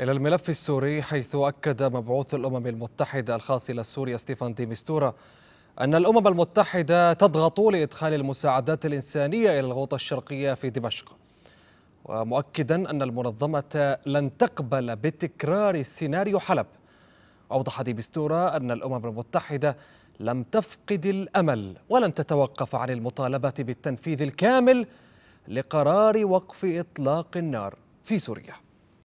إلى الملف السوري حيث أكد مبعوث الأمم المتحدة الخاص إلى سوريا ستيفان دي أن الأمم المتحدة تضغط لإدخال المساعدات الإنسانية إلى الغوطة الشرقية في دمشق ومؤكدا أن المنظمة لن تقبل بتكرار سيناريو حلب أوضح دي أن الأمم المتحدة لم تفقد الأمل ولن تتوقف عن المطالبة بالتنفيذ الكامل لقرار وقف إطلاق النار في سوريا